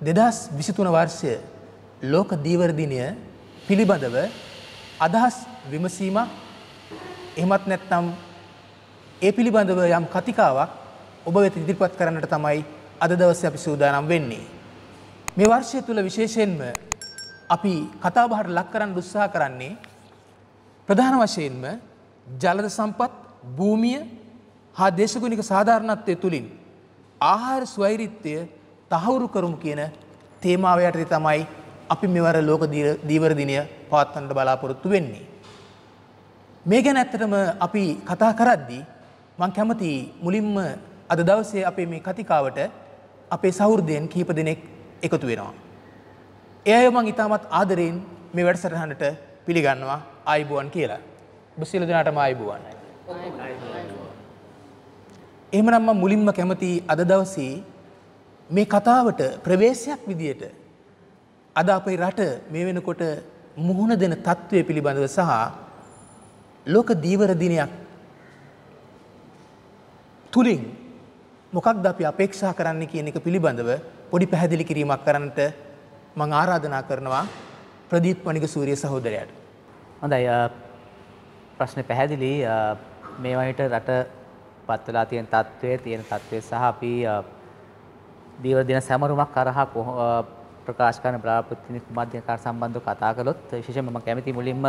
දෙදස් විසිතුන වර්ෂය ලෝක දීවරදිනය පිළිබඳව අදහස් විමසීම එහෙමත් නැත්නම් ඒ පිළිබඳව යම් කතිකාවක් ඔබ වෙත ඉදිරිපත් කරන්නට තමයි අද දවසේ අපි සූදානම් වෙන්නේ. මේ වර්ෂය තුල විශේෂයෙන්ම අපි කතාබහට ලක් කරන්න උත්සාහ කරන්නේ ප්‍රධාන වශයෙන්ම ජලද සම්පත්, භූමිය හා දේශගුණික සාධාරණත්වය තුලින් ආහාර ස්වෛරීත්වය තහවුරු කරමු කියන තේමාව යටතේ තමයි අපි මෙවර ලෝක දීවර දිනය පවත්වන්නට බලාපොරොත්තු වෙන්නේ. මේ ගැන ඇත්තටම අපි කතා කරද්දී මං කැමති මුලින්ම අද දවසේ අපේ මේ කතිකාවට අපේ සෞහෘදයෙන් කීප දෙනෙක් එකතු වෙනවා. ඒ අය මං ඉතාමත් ආදරයෙන් මේ වැඩසටහනට පිළිගන්නවා ආයිබුවන් කියලා. ඔබ සියලු දෙනාටම ආයිබුවන්. එහෙමනම් මම මුලින්ම කැමති අද දවසේ මේ කතාවට ප්‍රවේශයක් විදියට අද අපේ රට මේ වෙනකොට මුහුණ දෙන තත්ත්වය පිළිබඳව සහ ලෝක දීවරදිනයක් තුළින් මොකක්ද අපි අපේක්ෂා කරන්න කියන එක පිළිබඳව පොඩි පැහැදිලි කිරීමක් කරන්නට මං ආරාධනා කරනවා ප්‍රදීප් වනික සූරිය සහෝදරයට. හොඳයි ප්‍රශ්න පැහැදිලි මේ වහිට රට පත්වලා තියෙන තත්ත්වය තියෙන තත්ත්වය සහ අපි දීව දෙන සැමරුමක් කරහා ප්‍රකාශ කරන බලාපොරොත්තු මාධ්‍යකාර සම්බන්ධව කතා කළොත් විශේෂයෙන්ම මම කැමති මුලින්ම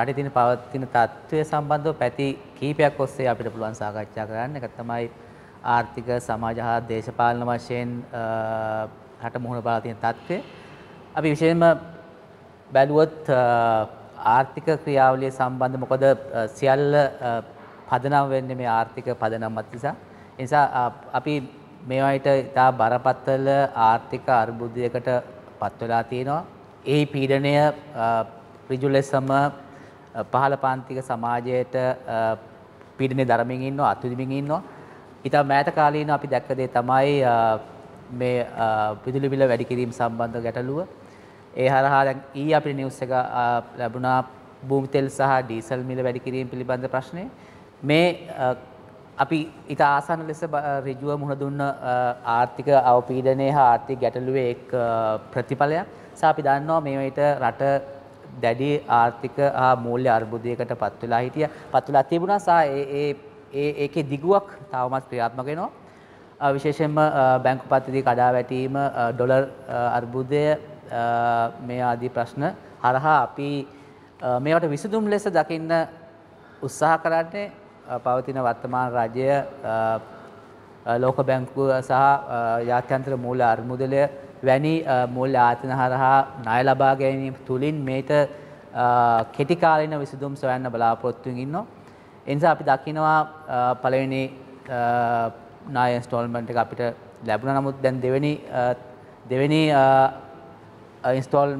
රටේ තියෙන පවතින තත්ත්වය සම්බන්ධව පැති කීපයක් ඔස්සේ අපිට පුළුවන් සාකච්ඡා කරන්න. ඒක තමයි ආර්ථික සමාජ හා දේශපාලන වශයෙන් රට මුහුණ බලා තියෙන තත්ත්වය. අපි විශේෂයෙන්ම බැලුවොත් ආර්ථික ක්‍රියාවලිය සම්බන්ධ මොකද සියල්ල පදනම් වෙන්නේ මේ ආර්ථික පදනම්වත් නිසා. ඒ නිසා අපි මේවායිට ඉතා බරපත්තල ආර්ථික අර්බුද්ධයකට පත්වලා තියෙනවා. ඒ පීඩනය රිජුලෙසම පහළ පාන්තික සමාජයට පිඩිනි දරමින් ඉන්න අතුදිමින් ඉන්නවා. ඉතා මෑත කාලීන අපි දැක්කදේ තමයි මේ පිදුලි බිල වැඩිකිරීම සම්බන්ධ ගැටලුව. ඒ හරහා ඊ අපි නිවස් එක ලැබුණා භූමිතෙල් සහ ඩීසල් මිල වැඩිකිරීම පිළිබඳ ප්‍රශ්නය. මේ අපි ඉතා ආසන ලෙස රිජුව මුහුණ දුන්න ආර්ථික අවපීඩනය හා ආර්ථික ගැටලුවේ එක් ප්‍රතිඵලයක් සාපි දන්නවා මේට රට දැඩි ආර්ථික හා මූල්‍ය අර්බුදයකට පත්වෙලා හිටිය පත්තුලා තිබුණා සා ඒකේ දිගුවක් තවමත් ක්‍රියාත්මගෙනවා විශේෂෙන්ම බැංකු පත්තිදී කඩා වැටීම ඩොලර් අර්බුදය මේ ආදී ප්‍රශ්න හරහා අපි මේවට විසඳුම් ලෙස දකින්න උත්සාහ කරන්නේ පවතින වර්තමාන රජය ලෝක බැංකුව සහ යාත්‍යන්ත්‍ර මූල අර්මුදලය වැනි මුල් ආතන හරහා ණය ලබා ගැනීම තුළින් මේට කෙටිකාලන විසුදුම් සොයන්න බලාපොරොත්තුවෙන් ඉන්නවා. එනිසා අපි දකිනවා පළවෙනි නාය ස්ටෝල්මන්ට අපිට ලැබුණ නමුත් දැන් දෙවැනි දෙවැනි ඉන්ස්ටෝල්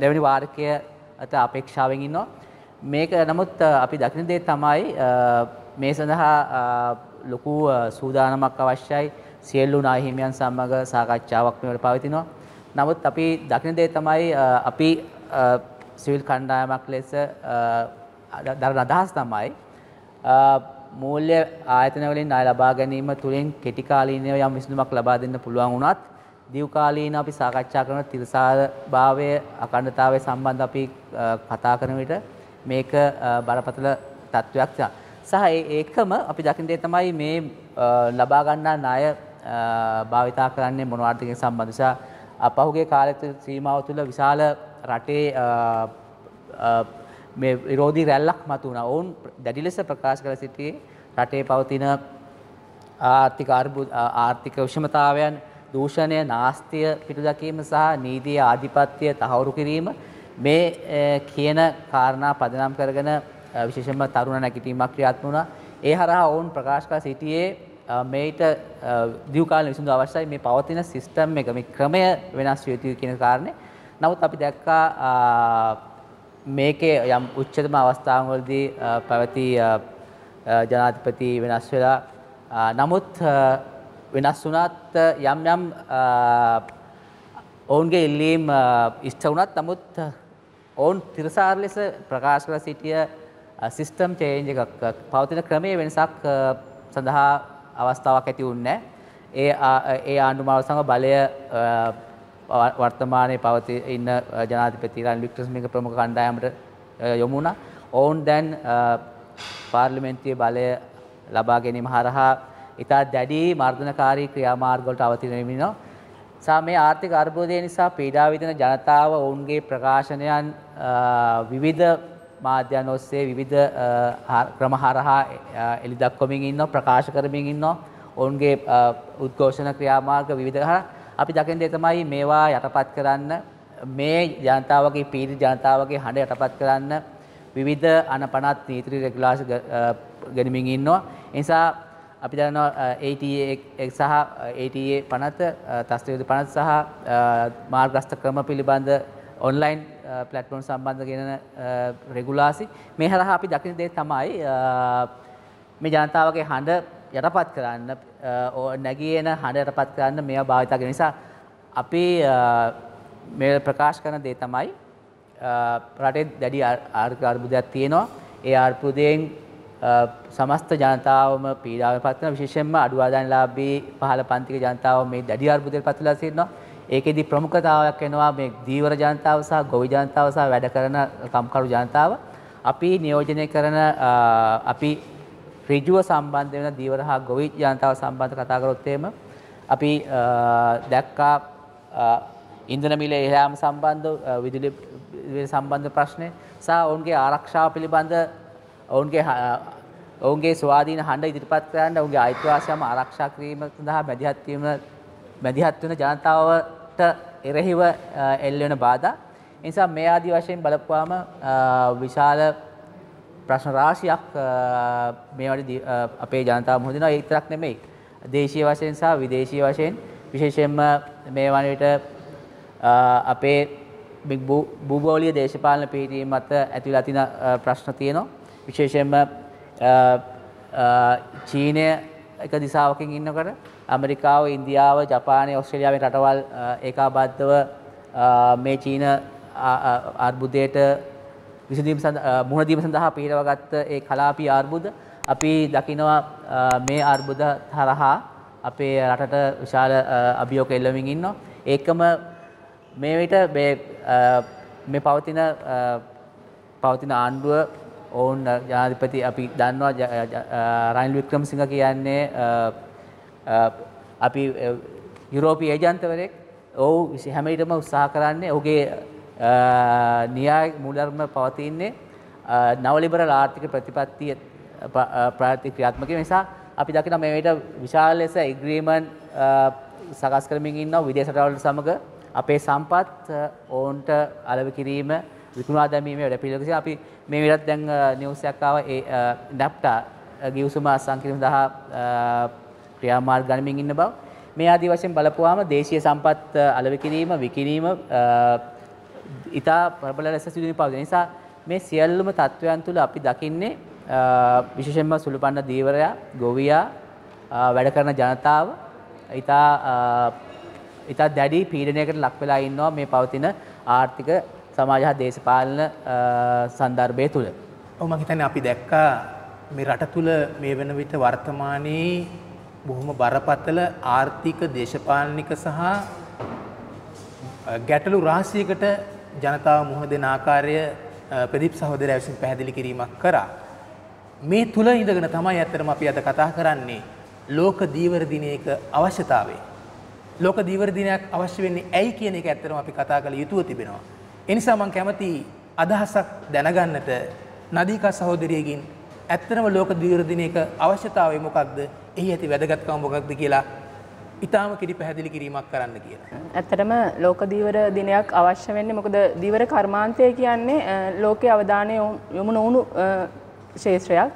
දෙවැනි වාර්කය ඇත අපේක්ෂාවෙන් ඉන්නවා මේක නමුත් අපි දකින දේ තමයි මේ සඳහා ලොකු සූදානමක් අවශ්‍යයි සියල්ලු නාහිමියන් සමග සාකච්ඡාවක් මෙවට පවතිනවා. නමුත් අපි දකින දේ තමයි අපි සිවිල් කණ්ඩායමක් ලෙස දරන අදහස් තමයි මූල්‍ය ආයතන වලින් ණය ලබා ගැනීම තුලින් කෙටි කාලීනව යම් විසඳුමක් ලබා දෙන්න පුළුවන් වුණත් දීර්ඝකාලීන අපි සාකච්ඡා කරන තිරසාර භාවය අඛණ්ඩතාවය සම්බන්ධ අපි කතා කරන විට මේක බරපතල තත්ත්වයක් සහ ඒකම අපි දකින දේ තමයි මේ ලබා ගන්නා ණය භාවිතා කරන්නේ මොනවාර්ථකින් සම්බන්ධසා අපහුගේ කාලෙත් සීමාව තුළ විශාල රටේ මේ විරෝධී රැල්ලක් මතු වුණා. ඔවුන් දැඩි ලෙස ප්‍රකාශ කර සිටියේ රටේ පවතින ආර්ථික ආර්ථික විෂමතාවයන් දූෂණය, නාස්තිය පිටුදැකීම සහ නීතිය ආධිපත්‍ය තහවුරු කිරීම මේ කියන කාරණා පදනම් කරගෙන විශේෂම තරුණ නැගිටීමක් ක්‍රියාත්මක වුණා. ඒ හරහා ඔවුන් ප්‍රකාශ කර සිටියේ මේට දියුකාල විසඳු අවශ්‍යයි මේ පවතින සිස්ටම් එක මේ ක්‍රමය වෙනස් විය යුතුයි කියන කාරණේ. නමුත් අපි දැක්කා මේකේ යම් උච්චතම අවස්ථාවන්වලදී පැවති ජනාධිපති වෙනස් වෙලා නමුත් වෙනස් වුණත් යම් යම් ඔවුන්ගේ ඉල්ලීම් ඉෂ්ට වුණත් නමුත් ඔවුන් තිරසාර ලෙස ප්‍රකාශ කළ සිටිය සිස්ටම් චේන්ජ් එකක් පවතින ක්‍රමයේ වෙනසක් සඳහා අවස්ථාවක් ඇති වුන්නේ ඒ ඒ ආණ්ඩුමාව සමග බලය වර්තමානයේ පවති ඉන්න ජනාධිපති රන් වික්ටර්ස්මික ප්‍රමුඛ කණ්ඩායමට යොමු වුණා. ඔවුන් දැන් පාර්ලිමේන්තුවේ බලය ලබා ගැනීම හරහා ඉතා දැඩි මර්ධනකාරී ක්‍රියාමාර්ග වලට අවතීර්ණ වෙනවා. සා මේ ආර්ථික අර්බුදය නිසා පීඩා විඳින ජනතාව ඔවුන්ගේ ප්‍රකාශනයන් විවිධ මාධ්‍යයන් ඔස්සේ විවිධ ක්‍රම හරහා එළි දක්වමින් ඉන්නවා ප්‍රකාශ කරමින් ඉන්නවා ඔවුන්ගේ උද්ඝෝෂණ ක්‍රියාමාර්ග විවිධ හර අපි දකින දේ තමයි මේවා යටපත් කරන්න මේ ජනතාවගේ පීඩිත ජනතාවගේ හඬ යටපත් කරන්න විවිධ අනපනත් නීති රෙගුලාසි ගෙනමින් ඉන්නවා. ඒ නිසා අපි දන්නවා ATA සහ ATA පනත තස්තයුතු පනත් සහ මාර්ගස්ථ ක්‍රම පිළිබඳ ඔන්ලයින් පලටෆෝන් සම්බන්ධ ගෙන රෙගුලාසි මේ හරහා අපි දකින දේ තමයි මේ ජනතාවගේ හඬ යටපත් කරන්න නැගියන හඬ යටපත් කරන්න මෙයා භාවිතග නිසා අපි මේ ප්‍රකාශ කරන දේ තමයි රටේ දැඩි ආර්ථික අර්බුදයක් තියෙනවා ඒ අර්බුදයෙන් සමස්ත ජනතාවම පීඩාවට පත් වෙනවා විශේෂයෙන්ම අඩු ආදායම්ලාභී පහළ පන්තික ජනතාව මේ දැඩි අර්බුදයට පත්වලා තියෙනවා. ඒකෙදි ප්‍රමුඛතාවයක් එනවා මේ දීවර ජනතාව සහ ගොවි ජනතාව සහ වැඩ කරන කම්කරු ජනතාව. අපි නියෝජනය කරන අපි ඍජුව සම්බන්ධ වෙන දීවර හා ගොවි ජනතාව සම්බන්ධ කතා කරොත් එහෙම අපි දැක්කා ඉන්ධන මිල ඉහළම සම්බන්ධ විදුලි සම්බන්ධ ප්‍රශ්නේ සහ ඔවුන්ගේ ආරක්ෂාව පිළිබඳ ඔවුන්ගේ ඔවුන්ගේ ස්වාධීන හඬ ඉදිරිපත් කරන්න ඔවුන්ගේ අයිතිවාසිකම් ආරක්ෂා කිරීම සඳහා මැදිහත් වීම මැදිහත් වෙන ජනතාවට එරෙහිව එල්ල වෙන බාධා. ඒ නිසා මේ ආදි වශයෙන් බලපුවාම විශාල ප්‍රශ්න රාශියක් මේ වගේ අපේ ජනතාව මුහුදිනවා. ඒ විතරක් නෙමෙයි. දේශීය වශයෙන් සහ විදේශීය වශයෙන් විශේෂයෙන්ම මේ වන විට අපේ බූබෝලිය දේශපාලන පිහිටීම මත ඇතිවලා තියෙන ප්‍රශ්න තියෙනවා. විශේෂයෙන්ම චීනය එක දිසාවකින් ඉන්නකට ඇමරිකාව ඉන්දියාව ජපානය ඔස්ට්‍රලියාවේ රටවල් ඒකාබද්ධව මේ චීන අර්බුදයට විසඳීම මුහුණදීම සඳහා පිහිටවගත්ත ඒ කලාපී අර්බුද අපි දකිනවා මේ අර්බුද තරහා අපේ රටට විශාල අභියෝග එල්ලමින් ඉන්නවා. ඒකම මේ විට මේ පවතින පවතින ආණ්ඩුව ඔවුන් ජනාධිපති අපි දන්නවා රයිල් වික්‍රමසිංහ කියන්නේ අපි යුරෝපී ඒජන්තවරයෙක් ඔවු විසි හැමයිටම උත්සාහ කරන්නේ ඔහුගේ නියාය මුලර්ම පවතින්නේ නවලිබරල් ආර්ථික ප්‍රතිපත්තිය ප්‍රාති ක්‍රියාත්මක නිසා අපි දකින මේට විශාල ලෙස ඉග්‍රීමන් සකස් කරමින් ඉන්න විදේශටවලට සමඟ අපේ සම්පත් ඔවුන්ට අලව කිරීම විකුණා දැමීමේ වැඩ පිළිවෙලක අපි මේ විලත් දැන් නිවුස් එකක් ආවා ඒ නැප්ටා ගිවිසුම සංකීර්ණ 10 ක්‍රියාමාර්ග ගනිමින් ඉන්න බව. මේ ආදී වශයෙන් බලපුවාම දේශීය සම්පත් අලෙවි කිරීම විකිණීම ඉතා ප්‍රබල ලෙස සිදුවීම පවතින නිසා මේ සියල්ලම තත්වයන් තුළ අපි දකින්නේ විශේෂයෙන්ම සුළුපන්න දීවරයා ගොවියා වැඩ කරන ජනතාව ඉතා ඉතා දැඩි පීඩනයකට ලක් වෙලා ඉන්නවා මේ පවතින ආර්ථික සමාජ හා දේශපාලන සන්දර්භය තුළ. ඔම හිතන අපි දැක්කා මේ රට තුළ මේ වෙන විට වර්තමානයේ බොහොම බරපතල ආර්ථික දේශපාලනික සහ ගැටලු රාශියකට ජනතාව මුහුණ දෙන ආකාරය ප්‍රදීප් සහෝදරයා විසින් පැහැදිලි කිරීමක් කරා. මේ තුල ඉඳගෙන තමයි ඇත්තටම අපි අද කතා කරන්නේ ලෝක දීවර දිනයක අවශ්‍යතාවය. ලෝක දීවර දිනයක් අවශ්‍ය වෙන්නේ ඇයි කියන එක ඇත්තටම අපි කතා කළ යුතුව තිබෙනවා. එනිසා මං කැමති අදහසක් දැනගන්නට නදීකා සහෝදරියකින් ඇත්තම ලෝක දීර්දිනයක අවශ්‍යතාවය මොකක්ද එහි ඇති වැදගත්කම මොකක්ද කියලා ඉතාම කිරි පැහැදිලි කිරීමක් කරන්න කියලා. ඇත්තටම ලෝක දීවර දිනයක් අවශ්‍ය වෙන්නේ මොකද දීවර කර්මාන්තය කියන්නේ ලෝකයේ අවධානය යොමු නොවුණු ශේත්‍රයක්.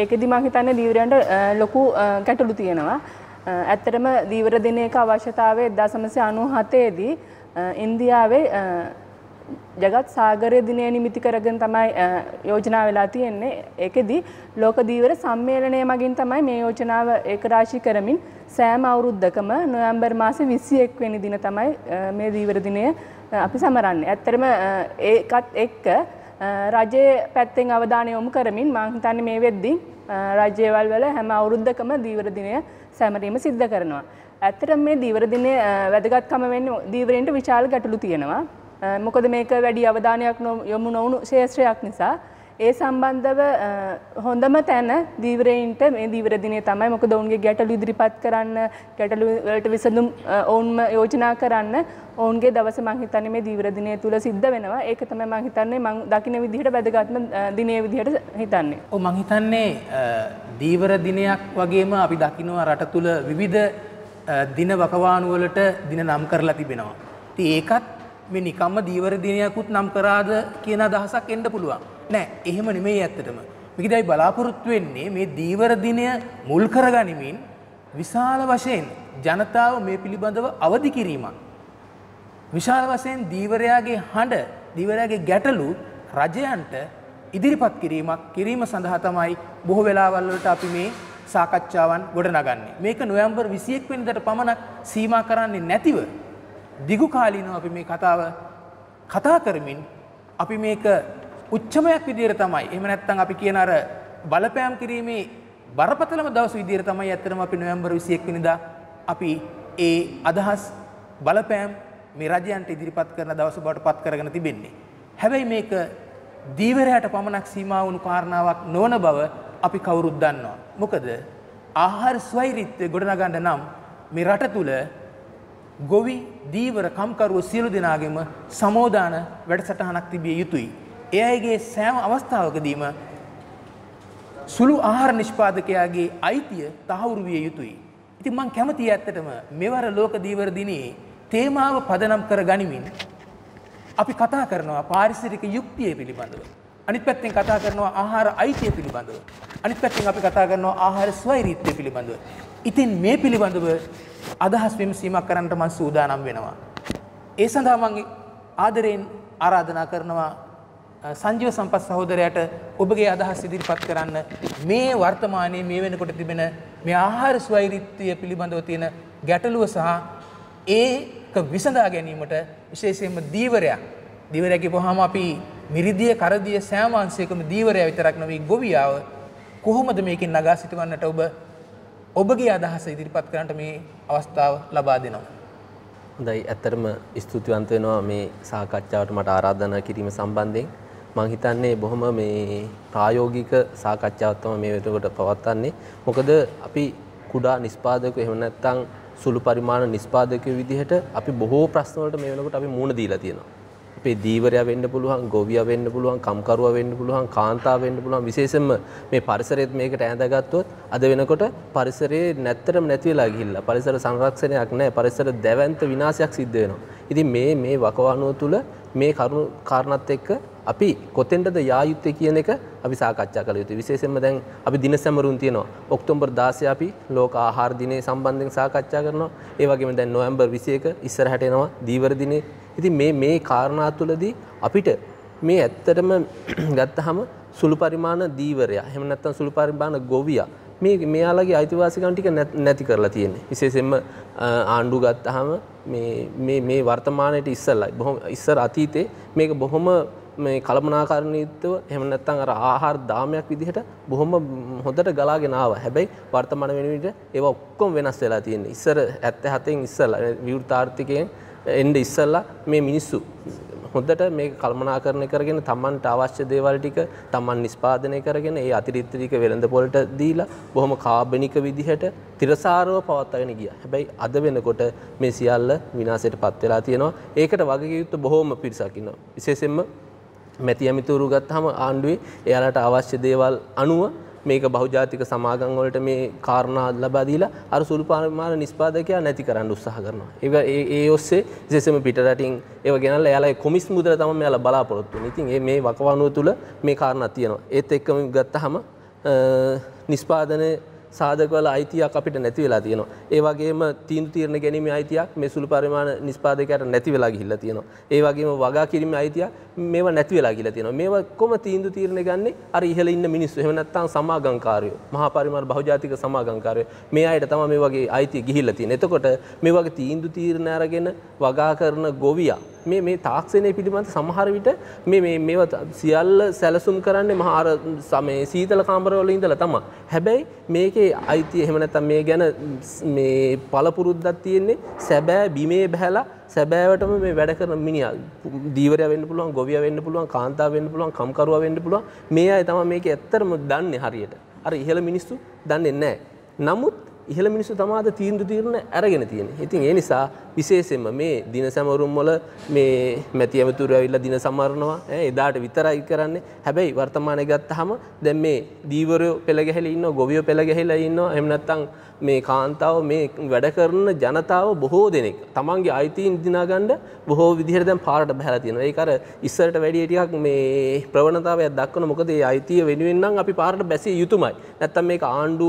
ඒකෙදි මම හිතන්නේ දීවරයන්ට ලොකු ගැටලු තියෙනවා. ඇත්තටම දීවර දිනයක අවශ්‍යතාවය 1997 දී ඉන්දියාවේ ජගත් සාගරය දිනය නිමිති කරගෙන තමයි යෝජනා වෙලා තියෙන්නේ ඒකෙදී ලෝකදීවර සම්මේලනය මගින් තමයි මේ යෝජනාව ඒකරාශී කරමින් සෑම අවුරුද්දකම නොවැම්බර් මාසේ 21 වෙනි දින තමයි මේ දීවර දිනය අපි සමරන්නේ. ඇත්තටම ඒකත් එක්ක රජයේ පැත්තෙන් අවධානය යොමු කරමින් මම හිතන්නේ මේ වෙද්දී රජයේවල් වල හැම අවුරුද්දකම දීවර දිනය සැමරීම සිද්ධ කරනවා. ඇත්තටම මේ දීවර දිනේ වැදගත්කම වෙන්නේ දීවරෙන්ට විශාල ගැටලු තියෙනවා. මොකද මේක වැඩි අවධානයක් යොමු නොවුණු ශේත්‍රයක් නිසා ඒ සම්බන්ධව හොඳම තැන දීවරයින්ට මේ දීවර දිනේ තමයි මොකද ඔවුන්ගේ ගැටලු ඉදිරිපත් කරන්න ගැටලු වලට විසඳුම් ඔවුන්ම යෝජනා කරන්න ඔවුන්ගේ දවස මං හිතන්නේ මේ දීවර දිනේ තුල සිද්ධ වෙනවා ඒක තමයි මං හිතන්නේ මං දකින්න විදිහට වැදගත්ම දිනේ විදිහට හිතන්නේ ඔව් මං හිතන්නේ දීවර දිනයක් වගේම අපි දකිනවා රට තුල විවිධ දින වකවානුවලට දින නම් කරලා තිබෙනවා ඉතින් ඒකත් මේ නිකම්ම දීවර දිනයකුත් නම් කරාද කියන අදහසක් එන්න පුළුවන්. නෑ එහෙම නෙමෙයි ඇත්තටම. මේකයි බලාපොරොත්තු වෙන්නේ මේ දීවර දිනය මුල් කරගනිමින් විශාල වශයෙන් ජනතාව මේ පිළිබඳව අවදි කිරීමක්. විශාල වශයෙන් දීවරයාගේ හඬ, දීවරයාගේ ගැටලු රජයන්ට ඉදිරිපත් කිරීමක් කිරීම සඳහා තමයි බොහෝ වෙලාවල් වලට අපි මේ සාකච්ඡාවන් ගොඩනගන්නේ. මේක නොවැම්බර් 21 වෙනිදාට පමණක් සීමා කරන්නේ නැතිව දිගුකාලීනව අපි මේ කතාව කතා කරමින් අපි මේක උච්චමයක් විදියට තමයි. එහෙම නැත්නම් අපි කියන අර බලපෑම් කිරීමේ බරපතලම දවස් විදියට තමයි ඇත්තටම අපි නොවැම්බර් 21 වෙනිදා අපි ඒ අදහස් බලපෑම් මේ රජයන්ට ඉදිරිපත් කරන දවස බවට පත් කරගෙන තිබෙන්නේ. හැබැයි මේක දීවරයට පමණක් සීමා වුණු කාරණාවක් නොවන බව අපි කවුරුත් දන්නවා. මොකද ආහාර ස්වෛරීත්වය ගොඩනගන්න නම් මේ රට තුළ ගොවි දීවර කම්කරුව සියලු දෙනාගෙම සමෝදාන වැඩසටහනක් තිබිය යුතුයි. ඒ අයගේ සෑම අවස්ථාවකදීම සුළු ආහාර නිෂ්පාදකයාගේ අයිතිය තහවුරු විය යුතුයි. ඉතින් මම කැමතියි ඇත්තටම මෙවර ලෝක දීවර දිනේ තේමාව පදනම් කර ගනිමින් අපි කතා කරනවා පාරිසරික යුක්තිය පිළිබඳව. අනිත් පැත්තෙන් කතා කරනවා ආහාර අයිතිය පිළිබඳව. අනිත් පැත්තෙන් අපි කතා කරනවා ආහාර ස්වෛරීත්වය පිළිබඳව. ඉතින් මේ පිළිබඳව අදහස් විමසීමක් කරන්නට මම සූදානම් වෙනවා. ඒ සඳහා මම ආදරයෙන් ආරාධනා කරනවා සංජීව සම්පත් සහෝදරයාට ඔබගේ අදහස් ඉදිරිපත් කරන්න මේ වර්තමානයේ මේ වෙනකොට තිබෙන මේ ආහාර ස්වෛරීත්වය පිළිබඳව තියෙන ගැටලුව සහ ඒක විසඳා ගැනීමට විශේෂයෙන්ම දීවරයක් දීවරය කියපුවාම අපි මිරිදිය කරදිය සෑම අංශයකම දීවරය විතරක් නෙවෙයි ගොවියාව කොහොමද මේකෙන් නගා සිටවන්නට ඔබ ඔබගේ අදහස ඉදිරිපත් කරන්නට මේ අවස්ථාව ලබා දෙනවා. හොඳයි ඇත්තටම ස්තුතිවන්ත වෙනවා මේ සාකච්ඡාවට මට ආරාධනා කිරීම සම්බන්ධයෙන්. මං හිතන්නේ බොහොම මේ ප්‍රායෝගික සාකච්ඡාවක් තමයි මේ වෙනකොට පවත්වන්නේ. මොකද අපි කුඩා නිෂ්පාදකයෝ එහෙම නැත්නම් සුළු පරිමාණ නිෂ්පාදකයෝ විදිහට අපි බොහෝ ප්‍රශ්න වලට මේ වෙනකොට අපි මුහුණ දීලා තියෙනවා. අපේ දීවරයා වෙන්න පුළුවන් ගොවියා වෙන්න පුළුවන් කම්කරුවා වෙන්න පුළුවන් කාන්තාව වෙන්න පුළුවන් විශේෂයෙන්ම මේ පරිසරයත් මේකට ඇඳගත්තොත් අද වෙනකොට පරිසරයේ නැත්තරම නැති වෙලා ගිහිල්ලා පරිසර සංරක්ෂණයක් නැහැ පරිසර දැවැන්ත විනාශයක් සිද්ධ වෙනවා ඉතින් මේ මේ වකවානුව තුළ මේ කරුණු කාරණත් එක්ක අපි කොතෙන්ටද යා යුත්තේ කියන එක අපි සාකච්ඡා කළ යුතුයි. විශේෂයෙන්ම දැන් අපි දින සැමරුම් තියෙනවා. ඔක්තෝබර් 16 අපි ලෝක ආහාර දිනය සම්බන්ධයෙන් සාකච්ඡා කරනවා. ඒ වගේම දැන් නොවැම්බර් 21 ඉස්සරහට එනවා දීවර දිනේ. ඉතින් මේ මේ කාරණා තුළදී අපිට මේ ඇත්තටම ගත්තහම සුළු පරිමාණ දීවරයා එහෙම නැත්නම් සුළු පරිමාණ ගොවියා මේ මෙයාලගේ අයිතිවාසිකම් ටික නැති කරලා තියෙන්නේ විශේෂයෙන්ම ආණ්ඩු ගත්තහම මේ මේ මේ වර්තමානයේ ඉස්සෙල්ලා බොහොම ඉස්සර අතීතේ මේක බොහොම මේ කළමනාකරණීත්ව එහෙම නැත්නම් අර ආහාර දාමයක් විදිහට බොහොම හොඳට ගලාගෙන ආවා. හැබැයි වර්තමාන වෙන විදිහට ඒවා ඔක්කොම වෙනස් වෙලා තියෙනවා. ඉස්සර 77න් ඉස්සලා විවෘතාර්ථිකයෙන් එන්ඩ ඉස්සල්ලා මේ මිනිස්සු හොදට මේ කල්මනා කරන කරගෙන තමන්ට අවශ්‍ය දේවල් ටික තමන් නිස්පාදනය කරගෙන ඒ අතිරිත්තිරික වෙළඳ පොලට දීලා බොහොම කාබනික විදිහට තිරසාරව පවත්වාගෙන ගියා. හැබැයි අද වෙනකොට මේ සියල්ල විනාශයට පත් වෙලා තියෙනවා. ඒකට වගකීම් බොහොම පිරිසක් ඉන්නවා. විශේෂයෙන්ම මැති ඇමිතුරු ගත්තාම ආණ්ඩුවේ එයාලට අවශ්‍ය දේවල් අනුව මේක බහුජාතික සමාගම් වලට මේ කාරණා ලබා දීලා අර සුළු පරිමාණ නිෂ්පාදකයා නැති කරන්න උත්සාහ කරනවා. ඒක ඒ ඔස්සේ විශේෂයෙන්ම පිටරටින් ඒව ගෙනල්ලා එයාලා කොමිස් මුදල තමයි මෙයාලා බලාපොරොත්තු වෙන්නේ. ඉතින් මේ වකවානුව තුල මේ කාරණා තියෙනවා. ඒත් එක්කම ගත්තාම නිෂ්පාදනයේ සාධකවල අයිතියක් අපිට නැති වෙලා තියෙනවා. ඒ වගේම තීන්දුව తీරන ගැනීම අයිතියක් මේ සුළු පරිමාණ නිෂ්පාදකයට නැති වෙලා ගිහිල්ලා තියෙනවා. ඒ වගේම වගා කිරීමේ අයිතියක් මේව නැති වෙලා ගිහිල්ලා තියෙනවා. මේව කොහොම තීන්දුව తీරන ගන්නේ? අර ඉහළ ඉන්න මිනිස්සු. එහෙම නැත්නම් සමාගම්කාරයෝ, මහා පරිමාණ බහුජාතික සමාගම්කාරයෝ. මේ අයට තමයි මේ වගේ අයිතිය ගිහිල්ලා තියෙන්නේ. එතකොට මේ වගේ තීන්දුව తీරන අරගෙන වගා කරන ගොවියා මේ තාක්ෂණය පිළිබඳ සමහර විට මේව සියල්ල සැලසුම් කරන්නේ මහාර සමේ සීතල කාම්බරවල ඉඳල තම හැබැයි මේකේ අයිති එහෙමනැත මේ ගැන මේ පලපුරුද්දත් තියෙන්නේ සැබෑ බිමේ බැහැලා සැබෑවටම මේ වැඩ කරන මිනිිය දීවරය වෙන්න පුළුවන් ගොවිය වෙන්න පුළුවන් කාන්තා වෙන්න පුළුවන් කම්කරුව වෙන්න පුළුවන් මේ අය තම මේක ඇත්තරම දන්න හරියට අර ඉහළ මිනිස්සු දන්නේ නෑ නමුත් ඉහළ මිනිස්සු තමාද තීන්දු තීරණ අරගෙන තියෙන. ඉතින් ඒ නිසා විශේෂයෙන්ම මේ දින සැමරුම් වල මේ මැති ඇමතුරු ඇවිල්ලා දින සමරනවා. එදාට විතරයි කරන්නේ. හැබැයි වර්තමානයේ ගත්තාම දැන් මේ දීවරයෝ පෙළ ගැහිලා ඉන්නවා, ගොවියෝ පෙළ ගැහිලා ඉන්නවා. එහෙම නැත්නම් මේ කාන්තාව මේ වැඩ කරන ජනතාව බොහෝ දෙනෙක් තමන්ගේ අයිතීන් දිනාගණ්ඩ බොහෝ විදිහර දැන් පාරට බැහල තියෙනවා ඒ කර ඉස්සරට වැඩියටියක් මේ ප්‍රවණතාවයක් දක්වන මොකද ඒ අයිතිය වෙනුවෙන්නම් අපි පාරට බැසිය යුතුමයි නැත්තම් මේ ආණ්ඩු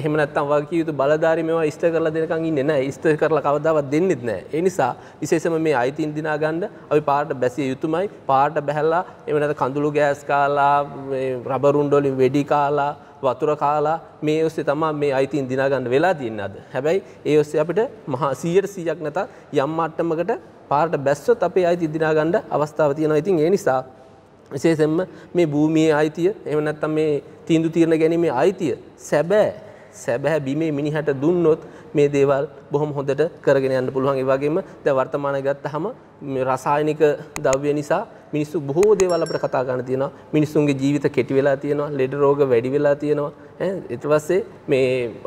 එහෙම නැත්තම් වගේ යුතු බලධාරි මෙවා ස්ට කරල දෙනකං ඉන්න නෑ ස්ත කරල කවදාවත් දෙන්නෙත් නෑ ඒ නිසා විශේෂම මේ අයිතින් දිනාගණ්ඩ අපි පාරට බැසිය යුතුමයි පාට බැහැල්ලා එමනට කඳුළු ගෑස් කාලා රබරුන්ඩොලින් වෙඩි කාලා වතුර කාලා මේ ඔස්සේ තමා මේ අයිතින් දිනාගන්න වෙලා තියන්න අද හැබැයි ඒ ඔස්සේ අපිට මහා සීයට සීයක් නැත යම් අට්ටමකට පාට බැස්සොත් අපේ අයිති දිනාගණ්ඩ අවස්ථාව තියෙනවා ඉතින් ඒ නිසා විශේෂෙන්ම මේ භූමියේ අයිතිය එහෙම නැත්නම් මේ තීන්දුව తీරන ගැනීමේ අයිතිය සැබෑ සැබෑ බිමේ මිනිහට දුන්නොත් මේ දේවල් බොහොම හොඳට කරගෙන යන්න පුළුවන් ඒ වගේම දැන් වර්තමානයේ ගත්තහම මේ රසායනික ද්‍රව්‍ය නිසා මිනිස්සු බොහෝ දේවල් අපිට කතා කරන්න තියෙනවා මිනිස්සුන්ගේ ජීවිත කෙටි වෙලා තියෙනවා ලෙඩ රෝග වැඩි වෙලා තියෙනවා ඈ ඊට පස්සේ මේ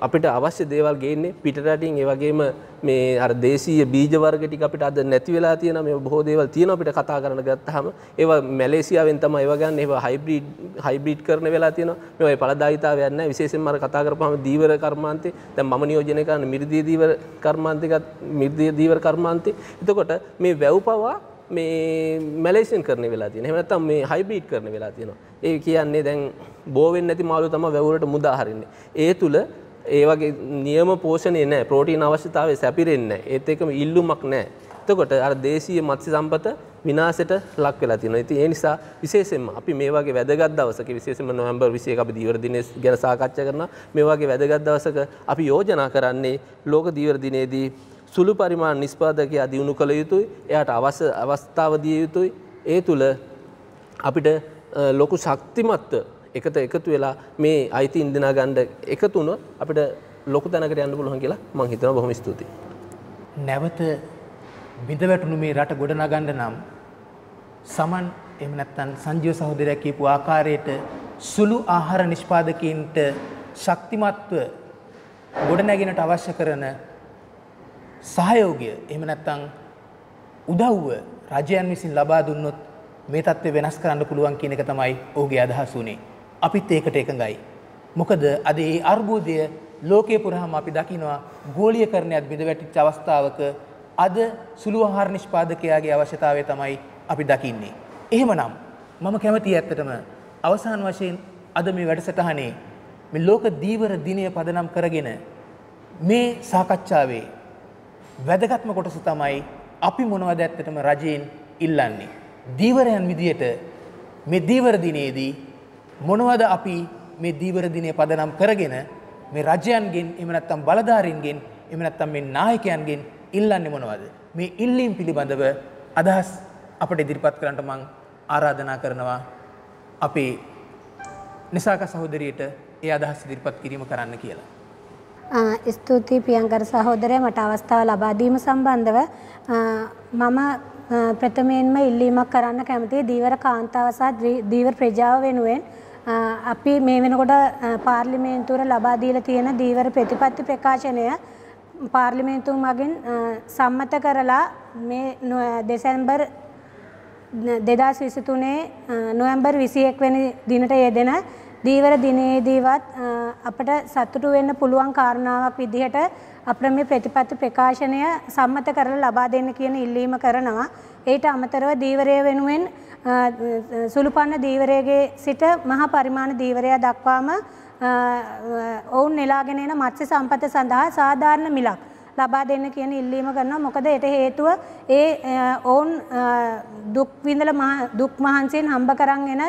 අපිට අවශ්‍ය දේවල් ගේන්නේ පිටරටින් ඒ වගේම මේ අර දේශීය බීජ වර්ග ටික අපිට අද නැති වෙලා තියෙන මේ බොහෝ දේවල් තියෙනවා අපිට කතා කරන්න ගත්තාම ඒවා මැලේසියාවෙන් තමයි ඒවා ගන්න ඒවා හයිබ්‍රිඩ් හයිබ්‍රිඩ් කරන වෙලා තියෙනවා මේවා ඒ ඵලදායිතාවයක් නැහැ විශේෂයෙන්ම අර කතා කරපුවාම දීවර කර්මාන්තේ දැන් මම නියෝජනය කරන මිරිදී දීවර කර්මාන්තේකත් මිරිදී දීවර කර්මාන්තේ එතකොට මේ වැව්පවා මේ මැලේසියන් කරන වෙලා තියෙන. එහෙම නැත්නම් මේ හයිබ්‍රිඩ් කරන වෙලා තියෙනවා. ඒ කියන්නේ දැන් බෝ වෙන්නේ නැති මාළු තමයි වැවුලට මුදා හරින්නේ. ඒ තුල ඒවගේ නියම පෝෂණය නෑ ප්‍රෝටීන් අවශ්‍යතාව සැපිරෙන්න ඒත් එකම ඉල්ලුමක් නෑ. එතකොට අර දේශීය මත්සි සම්පත විනාසට ලක් වෙලා තියෙනවා. ඉතින් ඒ නිසා විශේෂයෙන්ම අපි මේ වගේ වැදගත් දවසක විශේෂයෙන්ම නොවැම්බර් 21 අපි දීවර දිනය ගැන සාකච්ඡා කරනවා. මේ වගේ වැදගත් දවසක අපි යෝජනා කරන්නේ ලෝක දීවර දිනයේදී සුළු පරිමාණ නිෂ්පාදකයා දිනු කළ යුතුයි. එයාට අවශ්‍ය අවස්ථාව දිය යුතුයි. ඒ තුල අපිට ලොකු ශක්තිමත් එකට එකතු වෙලා මේ අයිති ඉන්දනා ගණ්ඩ එකතුන අපිට ලොකු තැනකට යන්න පුළුවන් කියලා මං හිතන බොහොම ස්තුතියි. නැවත බිඳවැටුණු මේ රට ගොඩනගන්න නම් සමන් එහෙම නැත්නම් සංජීව සහෝදරයා කියපු ආකාරයට සුළු ආහාර නිෂ්පාදකීන්ට ශක්තිමත්ව ගොඩනැගෙනට අවශ්‍ය කරන සහයෝගය එහෙම නැත්නම් උදව්ව රජයන් විසින් ලබා දුන්නොත් මේ தත්ත්වය වෙනස් කරන්න පුළුවන් කියන එක තමයි ඔහුගේ අදහස උනේ. අපිත් ඒකට එකඟයි. මොකද අද ඒ අර්බුදය ලෝකේ පුරාම අපි දකිනවා ගෝලීයකරණයත් බිඳ වැටිච්ච අවස්ථාවක අද සුළු ආහාර නිෂ්පාදකයාගේ අවශ්‍යතාවය තමයි අපි දකින්නේ. එහෙමනම් මම කැමතියි ඇත්තටම අවසාන වශයෙන් අද මේ වැඩසටහනේ මේ ලෝක දීවර දිනය පදනම් කරගෙන මේ සාකච්ඡාවේ වැදගත්ම කොටස තමයි අපි මොනවද ඇත්තටම රජයෙන් ඉල්ලන්නේ. දීවරයන් විදියට මේ දීවර දිනේදී මොනවද අපි මේ දීවර දිනේ පදනම් කරගෙන මේ රජයන්ගෙන් එහෙම නැත්නම් බලධාරීන්ගෙන් එහෙම නැත්නම් මේ නායකයන්ගෙන් ඉල්ලන්නේ මොනවද? මේ ඉල්ලීම් පිළිබඳව අදහස් අපට ඉදිරිපත් කරන්නට මං ආරාධනා කරනවා අපේ නිසාක සහෝදරියට ඒ අදහස් ඉදිරිපත් කිරීම කරන්න කියලා. ස්තුතියි පියංකර සහෝදරය මට අවස්ථාව ලබා දීම සම්බන්ධව මම ප්‍රථමයෙන්ම ඉල්ලීමක් කරන්න කැමතියි දීවර කාන්තාව සහ දීවර ප්‍රජාව වෙනුවෙන් අපි මේ වෙනකොට පාර්ලිමේන්තුවර ලබා දීලා තියෙන දීවර ප්‍රතිපත්ති ප්‍රකාශනය පාර්ලිමේන්තුව මගින් සම්මත කරලා මේ දෙසැම්බර් 2023 නොවැම්බර් 21 වෙනි දිනට යෙදෙන දීවර දිනේදීවත් අපට සතුටු වෙන්න පුළුවන් කාරණාවක් විදිහට අපට මේ ප්‍රතිපත්ති ප්‍රකාශනය සම්මත කරලා ලබා දෙන්න කියන ඉල්ලීම කරනවා. ඊට අමතරව දීවරය වෙනුවෙන් සුළුපන්න දීවරයේ සිට මහා පරිමාණ දීවරය දක්වාම ඔවුන් නෙලාගෙන එන මත්ස්‍ය සම්පත සඳහා සාධාරණ මිලක් ලබා දෙන්න කියන ඉල්ලීම කරනවා. මොකද ඒට හේතුව ඒ ඔවුන් දුක් විඳලා දුක් මහන්සියෙන් හම්බ කරන් එන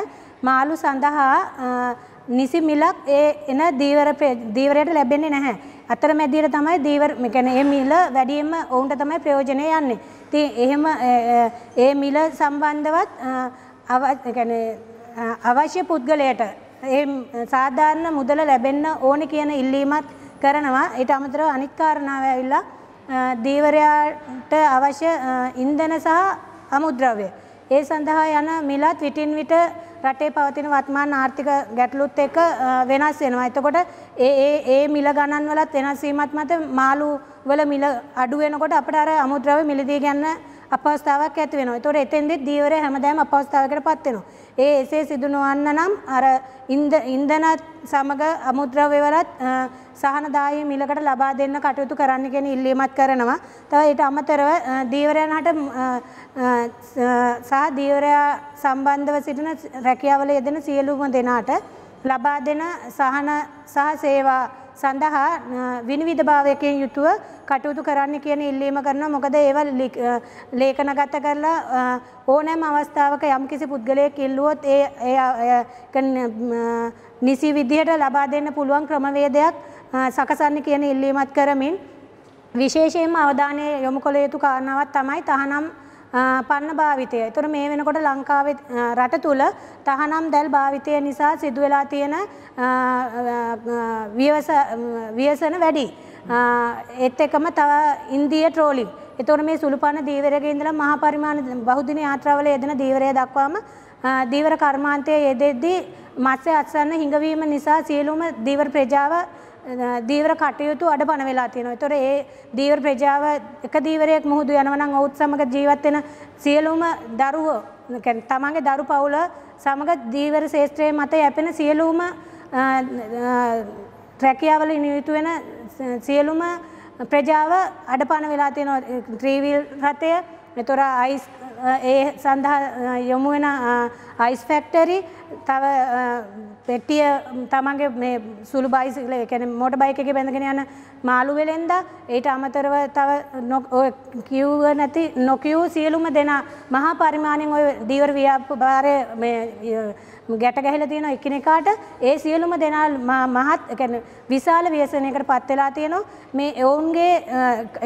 මාළු සඳහා නිසි මිලක් ඒ එන දීවර දීවරයට ලැබෙන්නේ නැහැ. අතරමැදියට තමයි දීවර يعني මේ මිල වැඩියෙන්ම ඔවුන්ට තමයි ප්‍රයෝජනය යන්නේ. ඉතින් එහෙම ඒ මිල සම්බන්ධවත් අවශ්‍ය පුද්ගලයට ඒ සාධාරණ මුදල ලැබෙන්න ඕනේ කියන ඉල්ලීමත් කරනවා. ඊට අමතරව අනිත් කාරණාව ඇවිල්ලා දීවරයාට අවශ්‍ය ඉන්ධන සහ අමුද්‍රව්‍ය ඒ සඳහා යන මිලත් විටින් විට රටේ පවතින වර්තමාන ආර්ථික ගැටලුත් එක්ක වෙනස් වෙනවා. එතකොට ඒ ඒ ඒ මිල ගණන් වලත් වෙනස් වීමත් මත මාළු වල මිල අඩු වෙනකොට අපිට අර අමුද්‍රව්‍ය මිලදී ගන්න අපහසුතාවක් ඇති වෙනවා. ඒතකොට එතෙන්දෙත් ධීවරය හැමදාම අපහසුතාවයකට පත් වෙනවා. ඒ එසේ සිදු නොවන්න නම් අර ඉන්ධන සමග අමුද්‍රව්‍ය වලත් සහනදායී මිලකට ලබා දෙන්න කටයුතු කරන්න කියන ඉල්ලීමක් කරනවා. තව ඊට අමතරව ධීවරයන්ට සහ ධීවරයා සම්බන්ධව සිටින රැකියාවල යෙදෙන සියලුම දෙනාට ලබා දෙන සහන සහ සේවා සඳහා විනිවිධභාවයකෙන් යුතුව කටයුතු කරන්න කියන ඉල්ලීම කරනවා. මොකද ඒවල් ලේඛනගත කරලා ඕනෑම අවස්ථාවක යම්කිසි පුද්ගලයෙක් ඉල්ලුවොත් ඒ නිසි විදිහට ලබා දෙන්න පුළුවන් ක්‍රමවේදයක් සකසන්න කියන ඉල්ලීමත් කරමින් විශේෂයෙන්ම අවධානය යොමු කළ යුතු කාරණාවක් තමයි තහනම් පන්න භාවිතය. එතකොට මේ වෙනකොට ලංකාවේ රට තුල තහනම් දැල් භාවිතය නිසා සිදු වෙලා තියෙන ව්‍යසන වැඩි. ඒත් එකම තව ඉන්දිය ට්‍රෝලින්. එතකොට මේ සුළුපන්න දීවරයේ ඉඳලා මහා පරිමාණ බහුදින යාත්‍රාවල යෙදෙන දීවරය දක්වාම දීවර කර්මාන්තයේ යෙදෙද්දී මත්ස්‍ය අත්සන්න හිඟවීම නිසා සියලුම දීවර ප්‍රජාව දීවර කටයුතු අඩ පන වෙලා තියෙනවා. ඒතොර ඒ දීවර ප්‍රජාව එක දීවරයක් මුහුදු යනවා නම් ඔවුත් සමග ජීවත් වෙන සියලුම දරුවෝ තමන්ගේ දරු පවුල සමග දීවර ශේෂ්ත්‍රයේ මත යැපෙන සියලුම රැකියාවලින් නියුතු වෙන සියලුම ප්‍රජාව අඩපණ වෙලා තියෙනවා ත්‍රීවීල් රථය එතොර අයිස් ඒ සඳහා යොමු වෙන අයිස් ෆැක්ටරි තව පෙට්ටිය තමන්ගේ මේ සුළු බයිසිකල ඒ කියන්නේ මෝටර් බයික් එකේ බැඳගෙන යන මාළු වෙලෙන්ද ඊට අමතරව තව ඔය කිව්ව නැති නොකියූ සියලුම දෙනා මහා පරිමාණයෙන් ඔය දීවර ව්‍යාපාරයේ මේ ගැට ගැහිලා තියෙන එකිනෙකාට ඒ සියලුම දෙනා මහත් කියන්නේ විශාල ව්‍යසනයකට පත් වෙලා තියෙනවා මේ ඔවුන්ගේ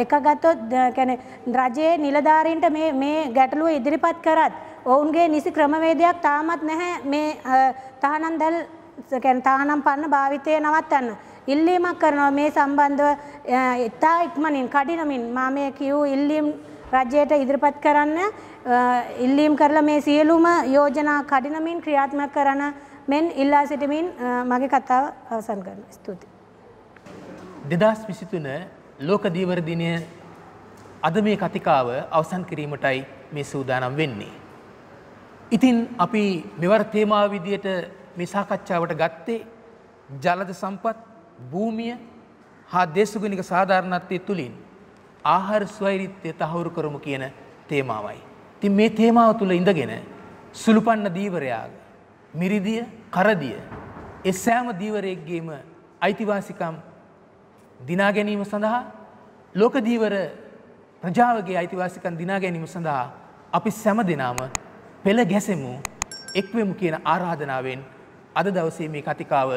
එක ගත්තොත් කියන්නේ රජයේ නිලධාරීන්ට මේ මේ ගැටලුව ඉදිරිපත් කරත් ඔවුන්ගේ නිසි ක්‍රමවේදයක් තාමත් නැහැ මේ තහනම් දැල් කියන්නේ තහනම් පන්න භාවිතය නවත්තන්න. ඉල්ලීමක් කරනවා මේ සම්බන්ධව ඉතා ඉක්මනින් කඩිනමින් මා මේ කියූ ඉල්ලීම් රජයට ඉදිරිපත් කරන්න ඉල්ලීම් කරලා මේ සියලුම යෝජනා කඩිනමින් ක්‍රියාත්මක කරන මෙන් ඉල්ලා සිටමින් මගේ කතාව අවසන් කරනවා. ස්තුතියි. 2023 ලෝක දීවර දිනය අද මේ කතිකාව අවසන් කිරීමටයි මේ සූදානම් වෙන්නේ. ඉතින් අපි මෙවර තේමා විදියට මේ සාකච්ඡාවට ගත්තේ ජලද සම්පත් භූමිය හා දේශගුණික සාධාරණත්වය තුළින් ආහාර ස්වෛරිත්වය තහවුරු කරමු කියන තේමාවයි. තින් මේ තේමාව තුළ ඉඳගෙන සුළුපන්න දීවරයාග මිරිදිය කරදිය එ සෑම දීවරයෙක්ගේම අයිතිවාසිකම් දිනා ගැනීම සඳහා ලෝකදීවර ප්‍රජාවගේ අයිතිවාසිකන් දිනා ගැනීම සඳහා අපි සැම දෙනාම පෙළ ගැසෙමු එක්වමු කියන ආරාධනාවෙන් අද දවසේ මේ කතිකාව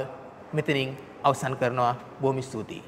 මෙතනින් අවසන් කරනවා බොහොම ස්තුතියි.